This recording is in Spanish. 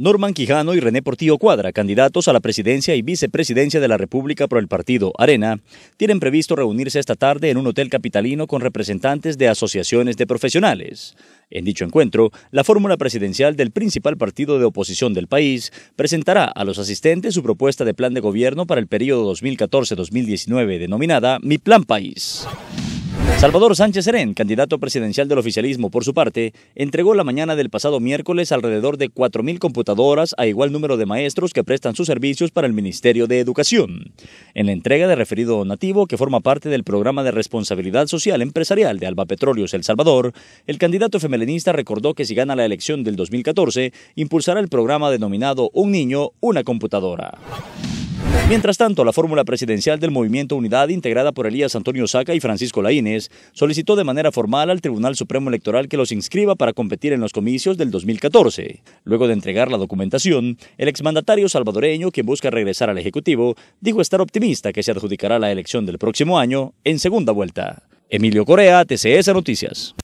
Norman Quijano y René Portillo Cuadra, candidatos a la presidencia y vicepresidencia de la República por el partido Arena, tienen previsto reunirse esta tarde en un hotel capitalino con representantes de asociaciones de profesionales. En dicho encuentro, la fórmula presidencial del principal partido de oposición del país presentará a los asistentes su propuesta de plan de gobierno para el periodo 2014-2019 denominada Mi Plan País. Salvador Sánchez Serén, candidato presidencial del oficialismo por su parte, entregó la mañana del pasado miércoles alrededor de 4.000 computadoras a igual número de maestros que prestan sus servicios para el Ministerio de Educación. En la entrega de referido nativo, que forma parte del programa de responsabilidad social empresarial de Alba Petróleos El Salvador, el candidato femelinista recordó que si gana la elección del 2014, impulsará el programa denominado Un niño, una computadora. Mientras tanto, la fórmula presidencial del Movimiento Unidad, integrada por Elías Antonio Saca y Francisco Laínez, solicitó de manera formal al Tribunal Supremo Electoral que los inscriba para competir en los comicios del 2014. Luego de entregar la documentación, el exmandatario salvadoreño, quien busca regresar al Ejecutivo, dijo estar optimista que se adjudicará la elección del próximo año en segunda vuelta. Emilio Correa, TCS Noticias.